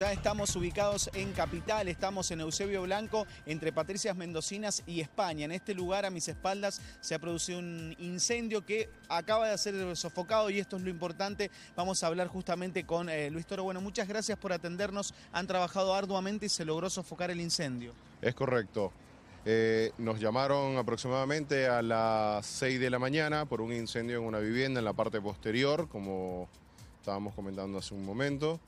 Ya estamos ubicados en Capital, estamos en Eusebio Blanco, entre Patricias Mendocinas y España. En este lugar, a mis espaldas, se ha producido un incendio que acaba de ser sofocado y esto es lo importante. Vamos a hablar justamente con eh, Luis Toro. Bueno, muchas gracias por atendernos. Han trabajado arduamente y se logró sofocar el incendio. Es correcto. Eh, nos llamaron aproximadamente a las 6 de la mañana por un incendio en una vivienda en la parte posterior, como estábamos comentando hace un momento.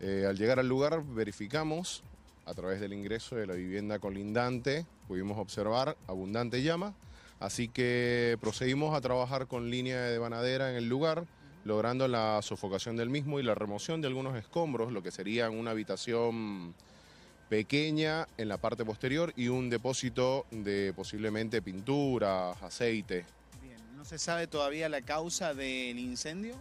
Eh, al llegar al lugar verificamos a través del ingreso de la vivienda colindante, pudimos observar abundante llama, así que procedimos a trabajar con línea de banadera en el lugar, logrando la sofocación del mismo y la remoción de algunos escombros, lo que sería una habitación pequeña en la parte posterior y un depósito de posiblemente pinturas, aceite. Bien, ¿no se sabe todavía la causa del incendio?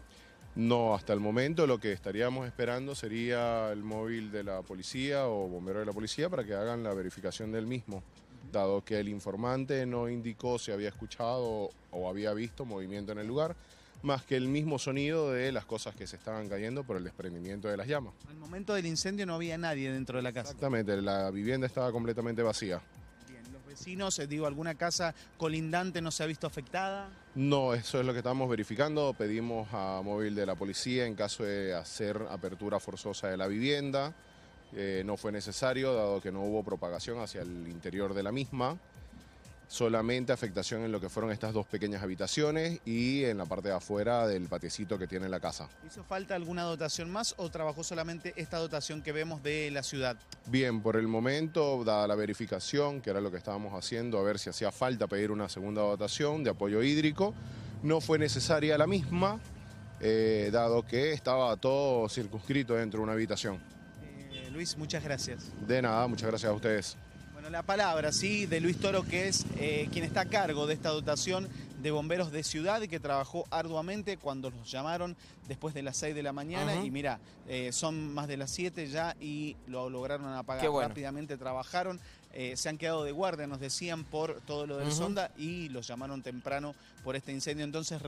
No, hasta el momento lo que estaríamos esperando sería el móvil de la policía o bombero de la policía para que hagan la verificación del mismo, dado que el informante no indicó si había escuchado o había visto movimiento en el lugar, más que el mismo sonido de las cosas que se estaban cayendo por el desprendimiento de las llamas. Al momento del incendio no había nadie dentro de la casa. Exactamente, la vivienda estaba completamente vacía vecinos, eh, digo, alguna casa colindante no se ha visto afectada? No, eso es lo que estamos verificando. Pedimos a móvil de la policía en caso de hacer apertura forzosa de la vivienda. Eh, no fue necesario, dado que no hubo propagación hacia el interior de la misma solamente afectación en lo que fueron estas dos pequeñas habitaciones y en la parte de afuera del patiecito que tiene la casa. ¿Hizo falta alguna dotación más o trabajó solamente esta dotación que vemos de la ciudad? Bien, por el momento, dada la verificación, que era lo que estábamos haciendo, a ver si hacía falta pedir una segunda dotación de apoyo hídrico, no fue necesaria la misma, eh, dado que estaba todo circunscrito dentro de una habitación. Eh, Luis, muchas gracias. De nada, muchas gracias a ustedes. Bueno, la palabra, sí, de Luis Toro, que es eh, quien está a cargo de esta dotación de bomberos de ciudad y que trabajó arduamente cuando los llamaron después de las 6 de la mañana. Y mira, eh, son más de las 7 ya y lo lograron apagar. Rápidamente trabajaron, eh, se han quedado de guardia, nos decían, por todo lo del sonda y los llamaron temprano por este incendio. Entonces,